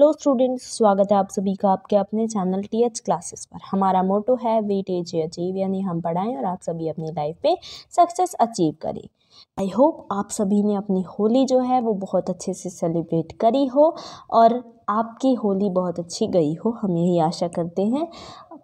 hello students स्वागत है आप सभी का आपके अपने चैनल टी एच क्लासेस पर हमारा मोटो है वेट एज अचीव यानी हम पढ़ाएं और आप सभी अपनी लाइफ में सक्सेस अचीव करें आई होप आप सभी ने अपनी होली जो है वो बहुत अच्छे से सेलिब्रेट करी हो और आपकी होली बहुत अच्छी गई हो हम यही आशा करते हैं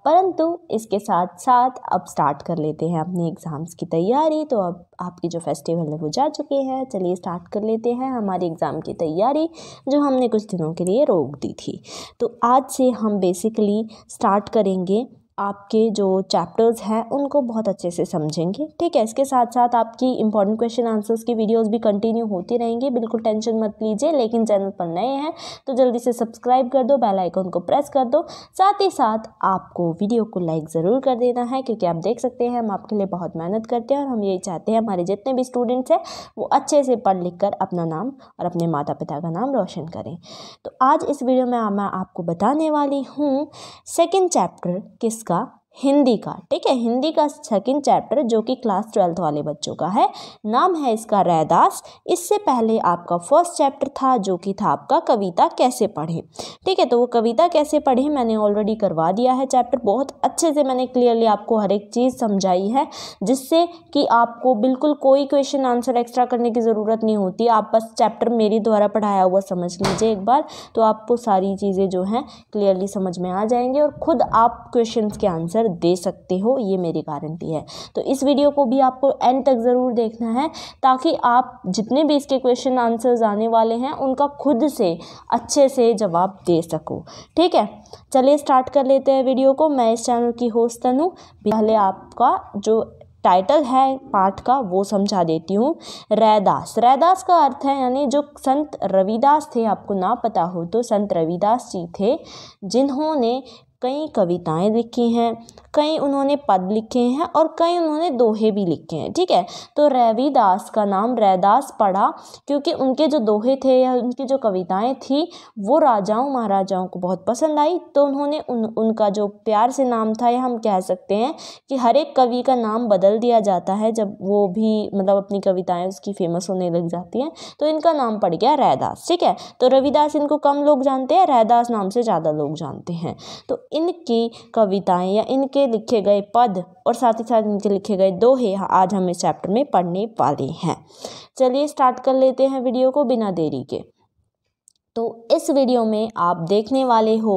परंतु इसके साथ साथ अब स्टार्ट कर लेते हैं अपने एग्ज़ाम्स की तैयारी तो अब आपके जो फेस्टिवल है वो जा चुके हैं चलिए स्टार्ट कर लेते हैं हमारे एग्ज़ाम की तैयारी जो हमने कुछ दिनों के लिए रोक दी थी तो आज से हम बेसिकली स्टार्ट करेंगे आपके जो चैप्टर्स हैं उनको बहुत अच्छे से समझेंगे ठीक है इसके साथ साथ आपकी इंपॉर्टेंट क्वेश्चन आंसर्स की वीडियोस भी कंटिन्यू होती रहेंगी बिल्कुल टेंशन मत लीजिए लेकिन चैनल पर नए हैं तो जल्दी से सब्सक्राइब कर दो बेल आइकन को प्रेस कर दो साथ ही साथ आपको वीडियो को लाइक ज़रूर कर देना है क्योंकि आप देख सकते हैं हम आपके लिए बहुत मेहनत करते हैं और हम यही चाहते हैं हमारे जितने भी स्टूडेंट्स हैं वो अच्छे से पढ़ लिख कर अपना नाम और अपने माता पिता का नाम रोशन करें तो आज इस वीडियो में मैं आपको बताने वाली हूँ सेकेंड चैप्टर किस इसका हिंदी का ठीक है हिंदी का सेकेंड चैप्टर जो कि क्लास ट्वेल्थ वाले बच्चों का है नाम है इसका रैदास इससे पहले आपका फर्स्ट चैप्टर था जो कि था आपका कविता कैसे पढ़ें ठीक है तो वो कविता कैसे पढ़ें मैंने ऑलरेडी करवा दिया है चैप्टर बहुत अच्छे से मैंने क्लियरली आपको हर एक चीज़ समझाई है जिससे कि आपको बिल्कुल कोई क्वेश्चन आंसर एक्स्ट्रा करने की ज़रूरत नहीं होती आप बस चैप्टर मेरे द्वारा पढ़ाया हुआ समझ लीजिए एक बार तो आपको सारी चीज़ें जो हैं क्लियरली समझ में आ जाएंगे और ख़ुद आप क्वेश्चन के आंसर आंसर दे सकते हो ये मेरी गारंटी है तो इस वीडियो को भी आपको एंड तक ज़रूर देखना है ताकि आप जितने भी इसके क्वेश्चन आंसर्स आने वाले हैं उनका खुद से अच्छे से जवाब दे सको ठीक है चलिए स्टार्ट कर लेते हैं वीडियो को मैं इस चैनल की होस्ट तनु पहले आपका जो टाइटल है पाठ का वो समझा देती हूँ रैदास रैदास का अर्थ है यानी जो संत रविदास थे आपको ना पता हो तो संत रविदास जी थे जिन्होंने कई कविताएँ लिखी हैं कई उन्होंने पद लिखे हैं और कई उन्होंने दोहे भी लिखे हैं ठीक है तो रविदास का नाम रैदास पड़ा क्योंकि उनके जो दोहे थे या उनकी जो कविताएँ थी वो राजाओं महाराजाओं को बहुत पसंद आई तो उन्होंने उन उनका जो प्यार से नाम था या हम कह सकते हैं कि हर एक कवि का नाम बदल दिया जाता है जब वो भी मतलब अपनी कविताएँ उसकी फेमस होने लग जाती हैं तो इनका नाम पड़ गया रैदास ठीक है तो रविदास इनको कम लोग जानते हैं रैदास नाम से ज़्यादा लोग जानते हैं तो इनकी कविताएँ या इनके लिखे गए पद और साथ ही साथ इनके लिखे गए दोहे आज हम इस चैप्टर में पढ़ने वाले हैं चलिए स्टार्ट कर लेते हैं वीडियो को बिना देरी के तो इस वीडियो में आप देखने वाले हो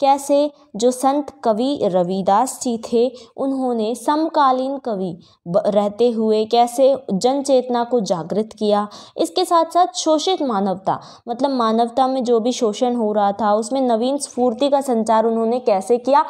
कैसे जो संत कवि रविदास जी थे उन्होंने समकालीन कवि रहते हुए कैसे जन चेतना को जागृत किया इसके साथ साथ शोषित मानवता मतलब मानवता में जो भी शोषण हो रहा था उसमें नवीन स्फूर्ति का संचार उन्होंने कैसे किया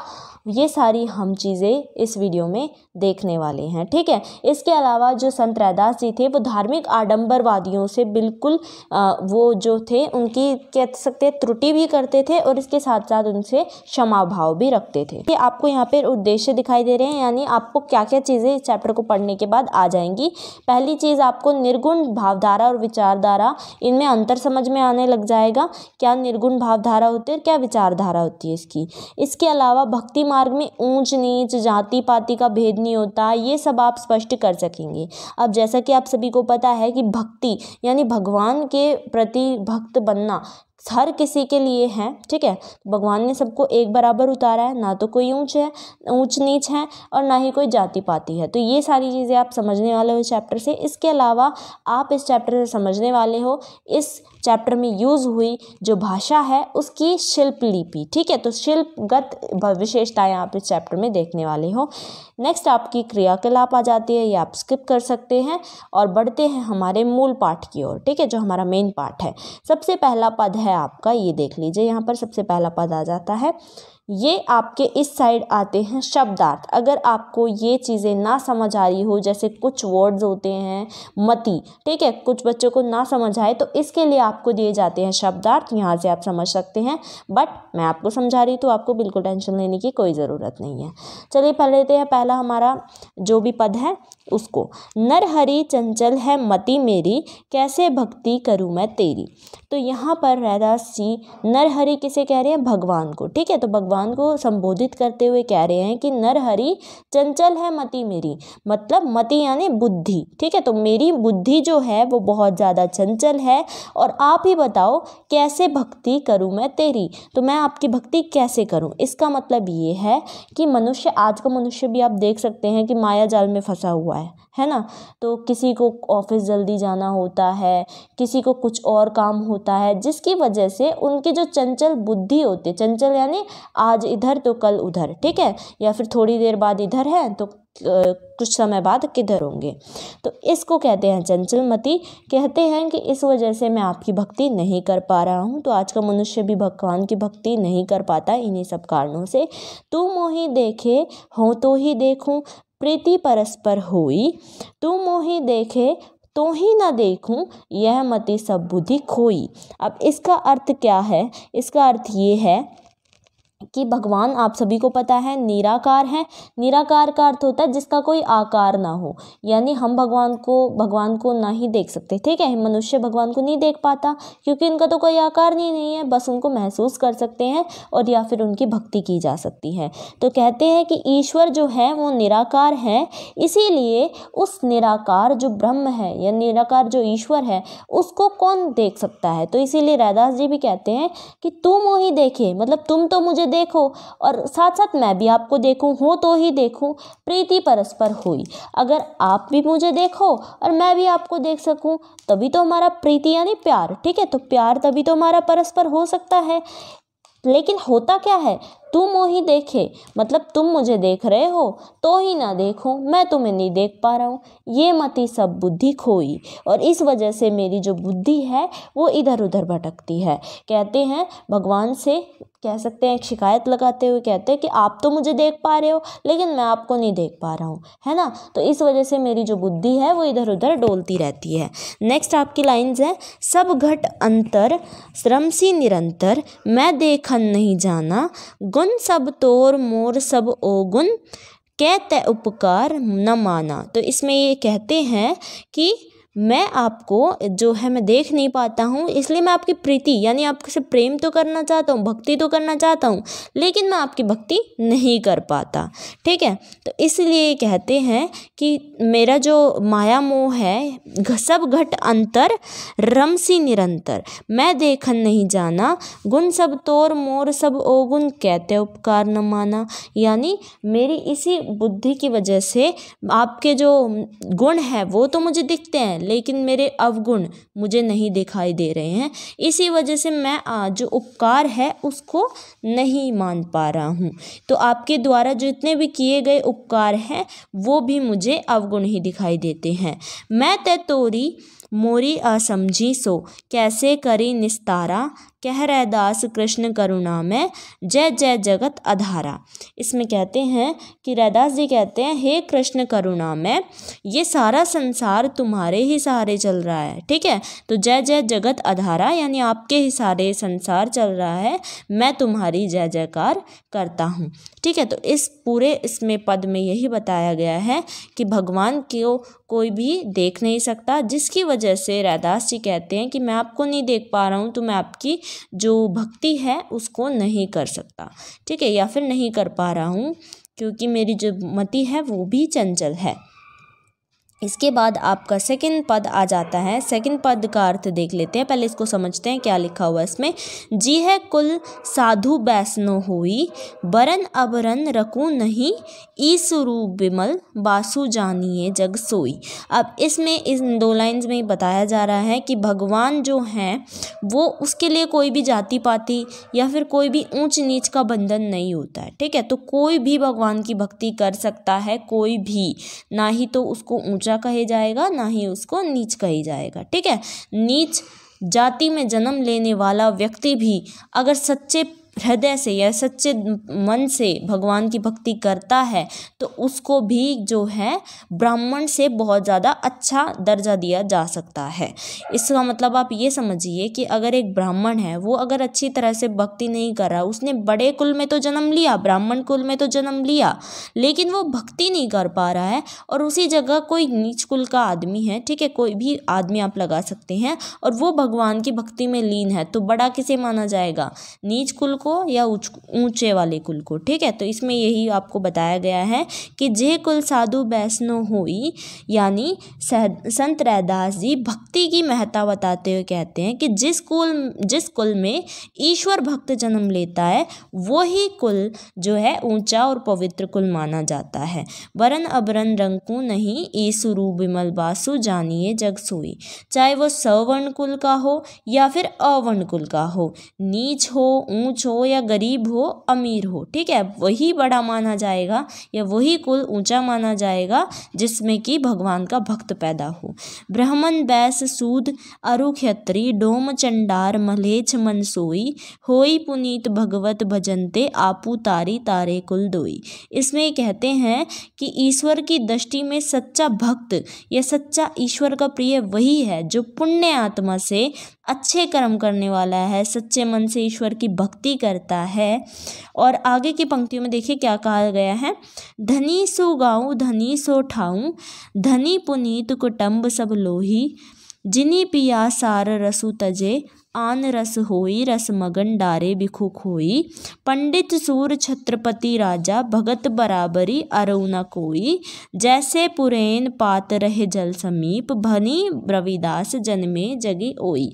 ये सारी हम चीज़ें इस वीडियो में देखने वाले हैं ठीक है इसके अलावा जो संत रैदास जी थे वो धार्मिक आडंबरवादियों से बिल्कुल आ, वो जो थे उनकी कह सकते त्रुटि भी करते थे और इसके साथ साथ उनसे क्षमा भाव भी रखते थे कि आपको यहाँ पर उद्देश्य दिखाई दे रहे हैं यानी आपको क्या क्या चीज़ें इस चैप्टर को पढ़ने के बाद आ जाएंगी पहली चीज़ आपको निर्गुण भावधारा और विचारधारा इनमें अंतर समझ में आने लग जाएगा क्या निर्गुण भावधारा होती है और क्या विचारधारा होती है इसकी इसके अलावा भक्ति मार्ग में ऊंच नीच जाति पाति का भेद नहीं होता ये सब आप स्पष्ट कर सकेंगे अब जैसा कि आप सभी को पता है कि भक्ति यानी भगवान के प्रति भक्त बनना हर किसी के लिए हैं ठीक है भगवान ने सबको एक बराबर उतारा है ना तो कोई ऊँच है ऊँच नीच है और ना ही कोई जाति पाती है तो ये सारी चीज़ें आप समझने वाले हो इस चैप्टर से इसके अलावा आप इस चैप्टर से समझने वाले हो इस चैप्टर में यूज़ हुई जो भाषा है उसकी शिल्प लिपि ठीक है तो शिल्पगत विशेषताएँ आप इस चैप्टर में देखने वाले हो नेक्स्ट आपकी क्रियाकलाप आ जाती है ये आप स्किप कर सकते हैं और बढ़ते हैं हमारे मूल पाठ की ओर ठीक है जो हमारा मेन पाठ है सबसे पहला पद है है आपका ये देख लीजिए यहाँ पर सबसे पहला पद आ जाता है ये आपके इस साइड आते हैं शब्दार्थ अगर आपको ये चीज़ें ना समझ आ रही हो जैसे कुछ वर्ड्स होते हैं मती ठीक है कुछ बच्चों को ना समझ आए तो इसके लिए आपको दिए जाते हैं शब्दार्थ यहाँ से आप समझ सकते हैं बट मैं आपको समझा रही तो आपको बिल्कुल टेंशन लेने की कोई ज़रूरत नहीं है चलिए पढ़ लेते हैं पहला हमारा जो भी पद है उसको नरहरी चंचल है मती मेरी कैसे भक्ति करूँ मैं तेरी तो यहाँ पर रहदास जी नरहरी किसे कह रहे हैं भगवान को ठीक है तो भगवान भगवान को संबोधित करते हुए कह रहे हैं कि नरहरि चंचल है मति मेरी मतलब मति यानी बुद्धि ठीक है तो मेरी बुद्धि जो है वो बहुत ज़्यादा चंचल है और आप ही बताओ कैसे भक्ति करूँ मैं तेरी तो मैं आपकी भक्ति कैसे करूँ इसका मतलब ये है कि मनुष्य आज का मनुष्य भी आप देख सकते हैं कि माया जाल में फंसा हुआ है है ना तो किसी को ऑफ़िस जल्दी जाना होता है किसी को कुछ और काम होता है जिसकी वजह से उनकी जो चंचल बुद्धि होती है चंचल यानी आज इधर तो कल उधर ठीक है या फिर थोड़ी देर बाद इधर है तो कुछ समय बाद किधर होंगे तो इसको कहते हैं चंचलमती कहते हैं कि इस वजह से मैं आपकी भक्ति नहीं कर पा रहा हूँ तो आज का मनुष्य भी भगवान की भक्ति नहीं कर पाता इन्हीं सब कारणों से तू मोही देखे हो तो ही देखूँ प्रीति परस्पर होई तू मोहि देखे तो ही ना देखूं यह मति सब बुद्धि खोई अब इसका अर्थ क्या है इसका अर्थ ये है कि भगवान आप सभी को पता है निराकार है निराकार का अर्थ होता है जिसका कोई आकार ना हो यानी हम भगवान को भगवान को ना ही देख सकते ठीक है मनुष्य भगवान को नहीं देख पाता क्योंकि उनका तो कोई आकार नहीं, नहीं है बस उनको महसूस कर सकते हैं और या फिर उनकी भक्ति की जा सकती है तो कहते हैं कि ईश्वर जो है वो निराकार है इसीलिए उस निराकार जो ब्रह्म है या निराकार जो ईश्वर है उसको कौन देख सकता है तो इसीलिए रैदास जी भी कहते हैं कि तुम ही देखे मतलब तुम तो मुझे देखो और साथ साथ मैं भी आपको देखूं हो तो ही देखूं प्रीति परस्पर हुई अगर आप भी मुझे देखो और मैं भी आपको देख सकूं तभी तो हमारा प्रीति यानी प्यार ठीक है तो प्यार तभी तो हमारा परस्पर हो सकता है लेकिन होता क्या है तुम वो ही देखे मतलब तुम मुझे देख रहे हो तो ही ना देखो मैं तुम्हें नहीं देख पा रहा हूँ ये मती सब बुद्धि खोई और इस वजह से मेरी जो बुद्धि है वो इधर उधर भटकती है कहते हैं भगवान से कह सकते हैं एक शिकायत लगाते हुए कहते हैं कि आप तो मुझे देख पा रहे हो लेकिन मैं आपको नहीं देख पा रहा हूँ है ना तो इस वजह से मेरी जो बुद्धि है वो इधर उधर डोलती रहती है नेक्स्ट आपकी लाइंस हैं सब घट अंतर श्रम सी निरंतर मैं देखन नहीं जाना गुण गुण सब तोर मोर सब ओगुन कहते उपकार न माना तो इसमें ये कहते हैं कि मैं आपको जो है मैं देख नहीं पाता हूँ इसलिए मैं आपकी प्रीति यानी आपसे प्रेम तो करना चाहता हूँ भक्ति तो करना चाहता हूँ लेकिन मैं आपकी भक्ति नहीं कर पाता ठीक है तो इसलिए कहते हैं कि मेरा जो माया मोह है सब घट अंतर रमसी निरंतर मैं देखन नहीं जाना गुण सब तोर मोर सब ओगुण कहते उपकार न माना यानी मेरी इसी बुद्धि की वजह से आपके जो गुण है वो तो मुझे दिखते हैं लेकिन मेरे अवगुण मुझे नहीं दिखाई दे रहे हैं इसी वजह से मैं जो उपकार है उसको नहीं मान पा रहा हूँ तो आपके द्वारा जितने भी किए गए उपकार हैं वो भी मुझे अवगुण ही दिखाई देते हैं मैं तोरी मोरी असमझी सो कैसे करी निस्तारा कह रह दास कृष्ण करुणा में जय जय जगत अधारा इसमें कहते हैं कि रैदास जी कहते हैं हे कृष्ण करुणा में ये सारा संसार तुम्हारे ही सहारे चल रहा है ठीक है तो जय जय जगत अधारा यानी आपके ही सारे संसार चल रहा है मैं तुम्हारी जय जयकार करता हूँ ठीक है तो इस पूरे इसमें पद में यही बताया गया है कि भगवान को कोई भी देख नहीं सकता जिसकी वजह से रैदास जी कहते हैं कि मैं आपको नहीं देख पा रहा हूँ तो मैं आपकी जो भक्ति है उसको नहीं कर सकता ठीक है या फिर नहीं कर पा रहा हूँ क्योंकि मेरी जो मति है वो भी चंचल है इसके बाद आपका सेकंड पद आ जाता है सेकंड पद का अर्थ देख लेते हैं पहले इसको समझते हैं क्या लिखा हुआ है इसमें जी है कुल साधु बैसनो हुई बरन अबरन रकू नहीं ईसुरु बिमल बासु जानिए जग सोई अब इसमें इस दो लाइंस में बताया जा रहा है कि भगवान जो हैं वो उसके लिए कोई भी जाति पाति या फिर कोई भी ऊंच नीच का बंधन नहीं होता है ठीक है तो कोई भी भगवान की भक्ति कर सकता है कोई भी ना ही तो उसको ऊंचा ऊंचा कहे जाएगा ना ही उसको नीच कही जाएगा ठीक है नीच जाति में जन्म लेने वाला व्यक्ति भी अगर सच्चे हृदय से या सच्चे मन से भगवान की भक्ति करता है तो उसको भी जो है ब्राह्मण से बहुत ज़्यादा अच्छा दर्जा दिया जा सकता है इसका मतलब आप ये समझिए कि अगर एक ब्राह्मण है वो अगर अच्छी तरह से भक्ति नहीं कर रहा उसने बड़े कुल में तो जन्म लिया ब्राह्मण कुल में तो जन्म लिया लेकिन वो भक्ति नहीं कर पा रहा है और उसी जगह कोई नीच कुल का आदमी है ठीक है कोई भी आदमी आप लगा सकते हैं और वो भगवान की भक्ति में लीन है तो बड़ा किसे माना जाएगा नीच कुल को या ऊंचे वाले कुल को ठीक है तो इसमें यही आपको बताया गया है कि जे कुल साधु वैष्णव हुई यानी संत रैदास जी भक्ति की महत्ता बताते हुए कहते हैं कि जिस कुल जिस कुल में ईश्वर भक्त जन्म लेता है वही कुल जो है ऊंचा और पवित्र कुल माना जाता है वरण अबरन रंकू नहीं ईसुरु बिमल बासु जानिए जग सोई चाहे वो सवर्ण कुल का हो या फिर अवर्ण कुल का हो नीच हो ऊंच हो हो या गरीब हो अमीर हो ठीक है वही बड़ा माना जाएगा या वही कुल ऊंचा माना जाएगा जिसमें कि भगवान का भक्त पैदा हो ब्राह्मण बैस सूद अरुख्यत्री डोम चंडार मलेच्छ मनसोई होई पुनीत भगवत भजनते आपू तारी तारे कुल दोई इसमें कहते हैं कि ईश्वर की दृष्टि में सच्चा भक्त या सच्चा ईश्वर का प्रिय वही है जो पुण्य आत्मा से अच्छे कर्म करने वाला है सच्चे मन से ईश्वर की भक्ति करता है और आगे की पंक्तियों में देखिए क्या कहा गया है धनी सो गाऊँ धनी सो ठाऊँ धनी पुनीत कुटुम्ब सब लोही जिनी पिया सार रसु तजे आन रस होई रस मगन डारे बिखु खोई पंडित सूर छत्रपति राजा भगत बराबरी अरऊ न कोई जैसे पुरेन पात रहे जल समीप भनी रविदास जन्मे जगी ओई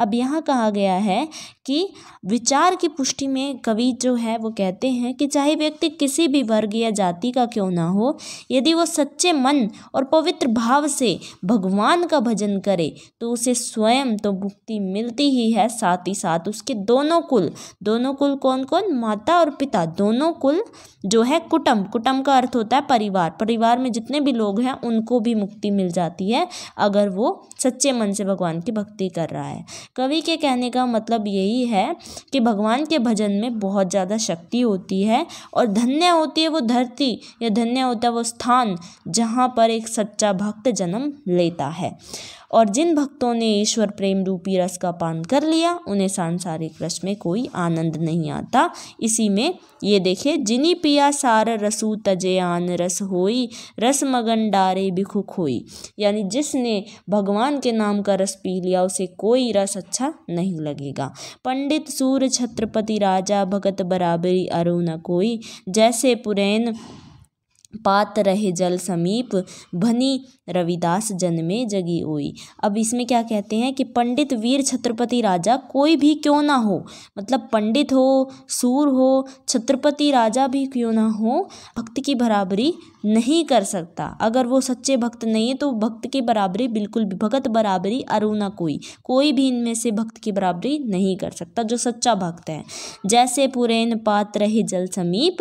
अब यहाँ कहा गया है कि विचार की पुष्टि में कवि जो है वो कहते हैं कि चाहे व्यक्ति किसी भी वर्ग या जाति का क्यों ना हो यदि वो सच्चे मन और पवित्र भाव से भगवान का भजन करे तो उसे स्वयं तो मुक्ति मिलती ही है साथ ही साथ उसके दोनों कुल दोनों कुल कौन कौन माता और पिता दोनों कुल जो है कुटुंब कुटुंब का अर्थ होता है परिवार परिवार में जितने भी लोग हैं उनको भी मुक्ति मिल जाती है अगर वो सच्चे मन से भगवान की भक्ति कर रहा है कवि के कहने का मतलब यही यही है कि भगवान के भजन में बहुत ज़्यादा शक्ति होती है और धन्य होती है वो धरती या धन्य होता है वो स्थान जहाँ पर एक सच्चा भक्त जन्म लेता है और जिन भक्तों ने ईश्वर प्रेम रूपी रस का पान कर लिया उन्हें सांसारिक रस में कोई आनंद नहीं आता इसी में ये देखे जिनी पिया सार रसू तजे आन रस होई रस मगन डारे बिखु खोई यानी जिसने भगवान के नाम का रस पी लिया उसे कोई रस अच्छा नहीं लगेगा पंडित सूर्य छत्रपति राजा भगत बराबरी अरुण कोई जैसे पुरैन पात रहे जल समीप भनी रविदास जन में जगी ओई अब इसमें क्या कहते हैं कि पंडित वीर छत्रपति राजा कोई भी क्यों ना हो मतलब पंडित हो सूर हो छत्रपति राजा भी क्यों ना हो भक्त की बराबरी नहीं कर सकता अगर वो सच्चे भक्त नहीं है तो भक्त के बराबरी बिल्कुल भी भगत बराबरी अरुणा कोई कोई भी इनमें से भक्त की बराबरी नहीं कर सकता जो सच्चा भक्त है जैसे पुरेन पात्र ही जल समीप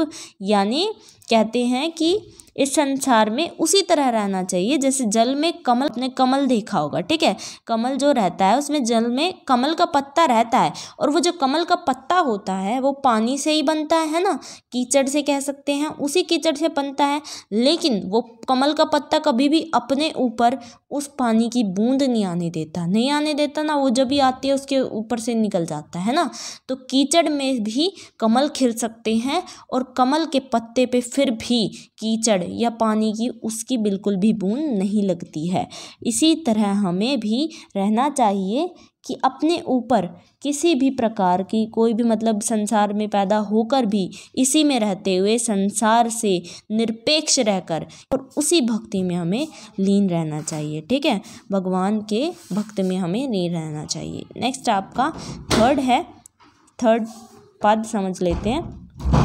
यानी कहते हैं कि इस संसार में उसी तरह रहना चाहिए जैसे जल में कमल अपने कमल देखा होगा ठीक है कमल जो रहता है उसमें जल में कमल का पत्ता रहता है और वो जो कमल का पत्ता होता है वो पानी से ही बनता है ना कीचड़ से कह सकते हैं उसी कीचड़ से बनता है लेकिन वो कमल का पत्ता कभी भी अपने ऊपर उस पानी की बूंद नहीं आने देता नहीं आने देता ना वो जब भी आती है उसके ऊपर से निकल जाता है ना तो कीचड़ में भी कमल खिल सकते हैं और कमल के पत्ते पे फिर भी कीचड़ या पानी की उसकी बिल्कुल भी बूंद नहीं लगती है इसी तरह हमें भी रहना चाहिए कि अपने ऊपर किसी भी प्रकार की कोई भी मतलब संसार में पैदा होकर भी इसी में रहते हुए संसार से निरपेक्ष रहकर और उसी भक्ति में हमें लीन रहना चाहिए ठीक है भगवान के भक्त में हमें लीन रहना चाहिए नेक्स्ट आपका थर्ड है थर्ड पद समझ लेते हैं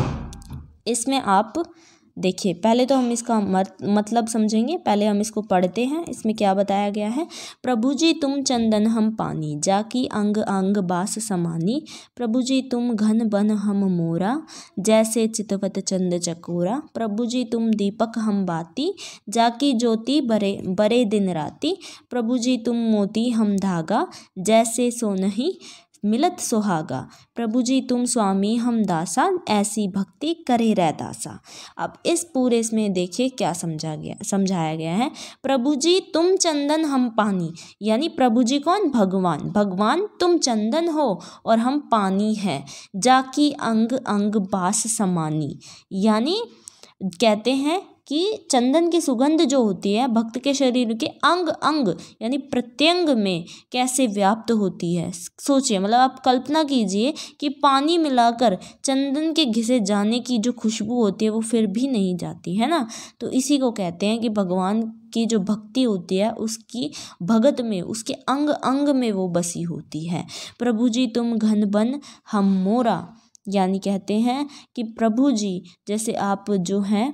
इसमें आप देखिए पहले तो हम इसका मतलब समझेंगे पहले हम इसको पढ़ते हैं इसमें क्या बताया गया है प्रभु जी तुम चंदन हम पानी जाकी अंग अंग बास समानी प्रभु जी तुम घन बन हम मोरा जैसे चितवत चंद चकोरा प्रभु जी तुम दीपक हम बाती जाकी ज्योति बरे बरे दिन राती प्रभु जी तुम मोती हम धागा जैसे सोनही मिलत सुहागा प्रभु जी तुम स्वामी हम दासा ऐसी भक्ति करे रह दासा अब इस पूरे इसमें देखिए क्या समझा गया समझाया गया है प्रभु जी तुम चंदन हम पानी यानी प्रभु जी कौन भगवान भगवान तुम चंदन हो और हम पानी हैं जाकी अंग अंग बास समानी यानी कहते हैं कि चंदन की सुगंध जो होती है भक्त के शरीर के अंग अंग यानी प्रत्यंग में कैसे व्याप्त होती है सोचिए मतलब आप कल्पना कीजिए कि पानी मिलाकर चंदन के घिसे जाने की जो खुशबू होती है वो फिर भी नहीं जाती है ना तो इसी को कहते हैं कि भगवान की जो भक्ति होती है उसकी भगत में उसके अंग अंग में वो बसी होती है प्रभु जी तुम घन बन हम मोरा यानी कहते हैं कि प्रभु जी जैसे आप जो हैं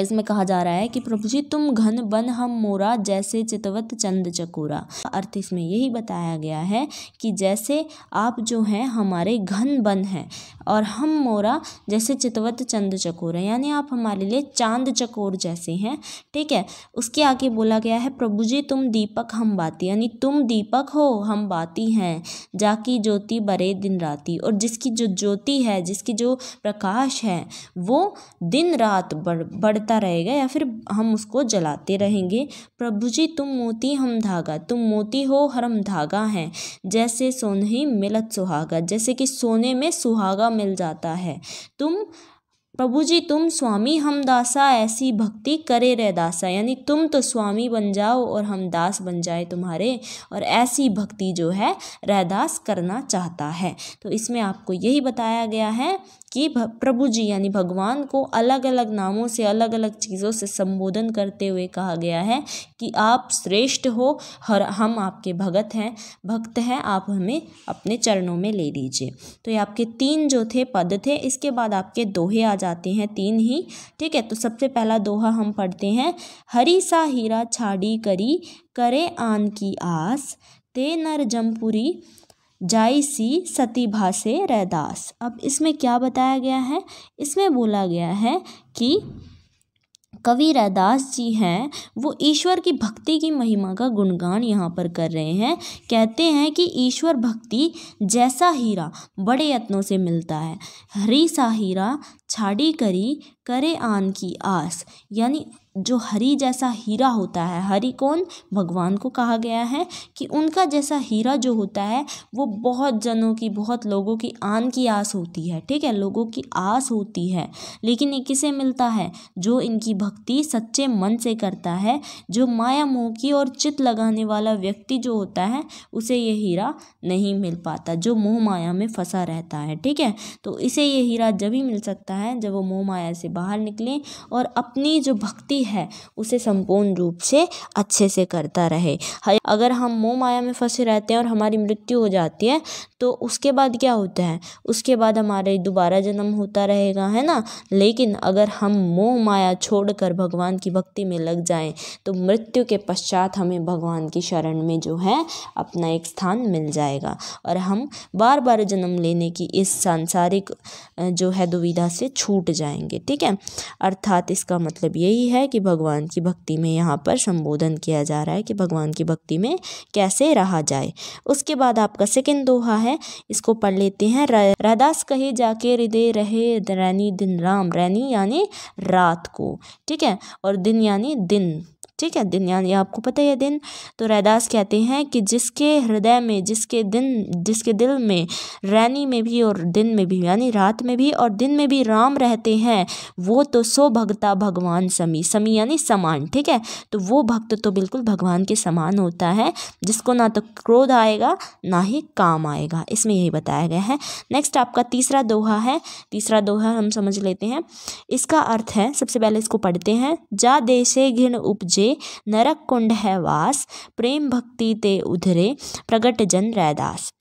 इसमें कहा जा रहा है कि प्रभु जी तुम घन बन हम मोरा जैसे चितवत चंद चकोरा अर्थ इसमें यही बताया गया है कि जैसे आप जो हैं हमारे घन बन हैं और हम मोरा जैसे चितवत चंद चकोर यानी आप हमारे लिए चांद चकोर जैसे हैं ठीक है उसके आगे बोला गया है प्रभु जी तुम दीपक हम बाती यानी तुम दीपक हो हम बाती हैं जाकी ज्योति बरे दिन राती और जिसकी जो ज्योति है जिसकी जो प्रकाश है वो दिन रात बढ़ बढ़ बढ़ता रहेगा या फिर हम उसको जलाते रहेंगे प्रभु जी तुम मोती हम धागा तुम मोती हो हर हम धागा हैं जैसे सोने ही मिलत सुहागा जैसे कि सोने में सुहागा मिल जाता है तुम प्रभु जी तुम स्वामी हम दासा ऐसी भक्ति करे रे दासा यानी तुम तो स्वामी बन जाओ और हम दास बन जाए तुम्हारे और ऐसी भक्ति जो है रहदास करना चाहता है तो इसमें आपको यही बताया गया है कि प्रभु जी यानी भगवान को अलग अलग नामों से अलग अलग चीज़ों से संबोधन करते हुए कहा गया है कि आप श्रेष्ठ हो हर हम आपके भगत हैं भक्त हैं आप हमें अपने चरणों में ले लीजिए तो ये आपके तीन जो थे पद थे इसके बाद आपके दोहे आ जा जाते हैं तीन ही ठीक है तो सबसे पहला दोहा हम पढ़ते हैं हरी सा हीरा छाड़ी करी करे आन की आस ते नर जमपुरी जाई सी सती भाषे रैदास अब इसमें क्या बताया गया है इसमें बोला गया है कि कवि रैदास जी हैं वो ईश्वर की भक्ति की महिमा का गुणगान यहाँ पर कर रहे हैं कहते हैं कि ईश्वर भक्ति जैसा हीरा बड़े यत्नों से मिलता है हरी सा हीरा छाड़ी करी करे आन की आस यानी जो हरी जैसा हीरा होता है हरी कौन भगवान को कहा गया है कि उनका जैसा हीरा जो होता है वो बहुत जनों की बहुत लोगों की आन की आस होती है ठीक है लोगों की आस होती है लेकिन ये किसे मिलता है जो इनकी भक्ति सच्चे मन से करता है जो माया मोह की और चित लगाने वाला व्यक्ति जो होता है उसे ये हीरा नहीं मिल पाता जो मोह माया में फंसा रहता है ठीक है तो इसे ये हीरा जब ही मिल सकता है है जब वो मोह माया से बाहर निकले और अपनी जो भक्ति है उसे संपूर्ण रूप से अच्छे से करता रहे अगर हम मोह माया में फंसे रहते हैं और हमारी मृत्यु हो जाती है तो उसके बाद क्या होता है उसके बाद हमारे दोबारा जन्म होता रहेगा है ना लेकिन अगर हम मोह माया छोड़कर भगवान की भक्ति में लग जाएं तो मृत्यु के पश्चात हमें भगवान की शरण में जो है अपना एक स्थान मिल जाएगा और हम बार बार जन्म लेने की इस सांसारिक जो है दुविधा से से छूट जाएंगे ठीक है अर्थात इसका मतलब यही है कि भगवान की भक्ति में यहाँ पर संबोधन किया जा रहा है कि भगवान की भक्ति में कैसे रहा जाए उसके बाद आपका सेकेंड दोहा है इसको पढ़ लेते हैं रादास कहे जाके हृदय रहे रैनी दिन राम रैनी यानी रात को ठीक है और दिन यानी दिन ठीक है दिन यानी आपको पता है दिन तो रैदास कहते हैं कि जिसके हृदय में जिसके दिन जिसके दिल में रैनी में भी और दिन में भी यानी रात में भी और दिन में भी राम रहते हैं वो तो सो भगता भगवान समी समी यानी समान ठीक है तो वो भक्त तो बिल्कुल भगवान के समान होता है जिसको ना तो क्रोध आएगा ना ही काम आएगा इसमें यही बताया गया है नेक्स्ट आपका तीसरा दोहा है तीसरा दोहा हम समझ लेते हैं इसका अर्थ है सबसे पहले इसको पढ़ते हैं जा देशे घिन उपजे जे नरक कुंड है वास प्रेम भक्ति ते उधरे प्रगट जन रैदास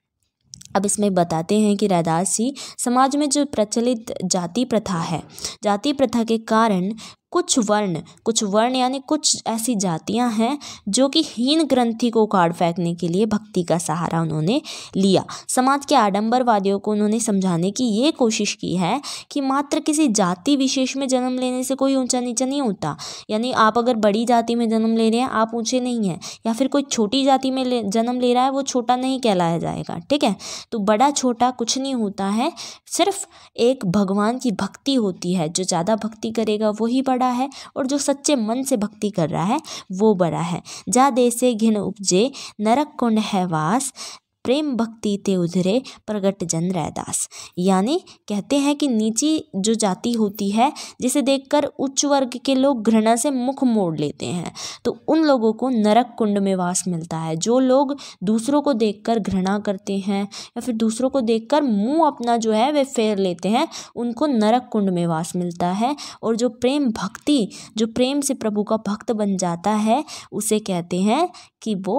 अब इसमें बताते हैं कि जी समाज में जो प्रचलित जाति प्रथा है जाति प्रथा के कारण कुछ वर्ण कुछ वर्ण यानी कुछ ऐसी जातियां हैं जो कि हीन ग्रंथि को उखाड़ फेंकने के लिए भक्ति का सहारा उन्होंने लिया समाज के आडंबरवादियों को उन्होंने समझाने की ये कोशिश की है कि मात्र किसी जाति विशेष में जन्म लेने से कोई ऊंचा नीचा नहीं होता यानी आप अगर बड़ी जाति में जन्म ले रहे हैं आप ऊँचे नहीं हैं या फिर कोई छोटी जाति में ले, जन्म ले रहा है वो छोटा नहीं कहलाया जाएगा ठीक है तो बड़ा छोटा कुछ नहीं होता है सिर्फ एक भगवान की भक्ति होती है जो ज़्यादा भक्ति करेगा वही बड़ा बड़ा है और जो सच्चे मन से भक्ति कर रहा है वो बड़ा है जा देसे घिन उपजे नरक कुंड है वास प्रेम भक्ति ते उधरे प्रगट जन रैदास यानी कहते हैं कि नीची जो जाति होती है जिसे देखकर उच्च वर्ग के लोग घृणा से मुख मोड़ लेते हैं तो उन लोगों को नरक कुंड में वास मिलता है जो लोग दूसरों को देखकर घृणा करते हैं या फिर दूसरों को देखकर मुंह अपना जो है वे फेर लेते हैं उनको नरक कुंड में वास मिलता है और जो प्रेम भक्ति जो प्रेम से प्रभु का भक्त बन जाता है उसे कहते हैं कि वो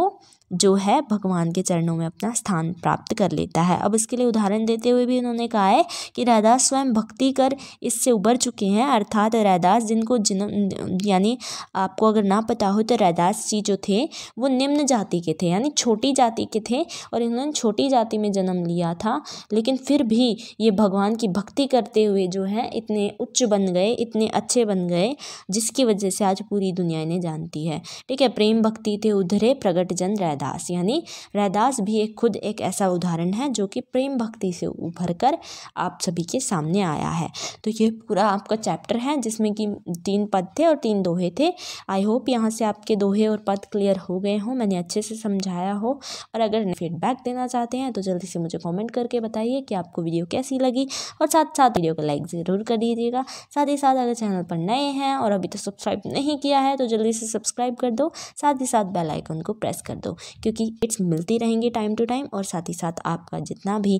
जो है भगवान के चरणों में अपना स्थान प्राप्त कर लेता है अब इसके लिए उदाहरण देते हुए भी उन्होंने कहा है कि रैदास स्वयं भक्ति कर इससे उबर चुके हैं अर्थात रैदास जिनको जिन यानी आपको अगर ना पता हो तो रैदास जी जो थे वो निम्न जाति के थे यानी छोटी जाति के थे और इन्होंने छोटी जाति में जन्म लिया था लेकिन फिर भी ये भगवान की भक्ति करते हुए जो है इतने उच्च बन गए इतने अच्छे बन गए जिसकी वजह से आज पूरी दुनिया इन्हें जानती है ठीक है प्रेम भक्ति थे उधरे प्रगट जन रैदास रैदास यानी रैदास भी एक खुद एक ऐसा उदाहरण है जो कि प्रेम भक्ति से उभर कर आप सभी के सामने आया है तो ये पूरा आपका चैप्टर है जिसमें कि तीन पद थे और तीन दोहे थे आई होप यहाँ से आपके दोहे और पद क्लियर हो गए हों मैंने अच्छे से समझाया हो और अगर फीडबैक देना चाहते हैं तो जल्दी से मुझे कॉमेंट करके बताइए कि आपको वीडियो कैसी लगी और साथ साथ वीडियो को लाइक ज़रूर कर दीजिएगा साथ ही साथ अगर चैनल पर नए हैं और अभी तक तो सब्सक्राइब नहीं किया है तो जल्दी से सब्सक्राइब कर दो साथ ही साथ बेल आइकन को प्रेस कर दो क्योंकि इट्स मिलती रहेंगी टाइम टू टाइम और साथ ही साथ आपका जितना भी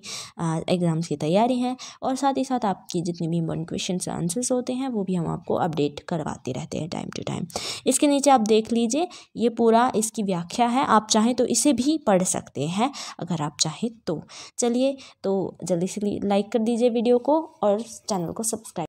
एग्ज़ाम्स की तैयारी है और साथ ही साथ आपकी जितनी भी इम्पोर्टेंट क्वेश्चन आंसर्स होते हैं वो भी हम आपको अपडेट करवाते रहते हैं टाइम टू टाइम इसके नीचे आप देख लीजिए ये पूरा इसकी व्याख्या है आप चाहें तो इसे भी पढ़ सकते हैं अगर आप चाहें तो चलिए तो जल्दी से लाइक कर दीजिए वीडियो को और चैनल को सब्सक्राइब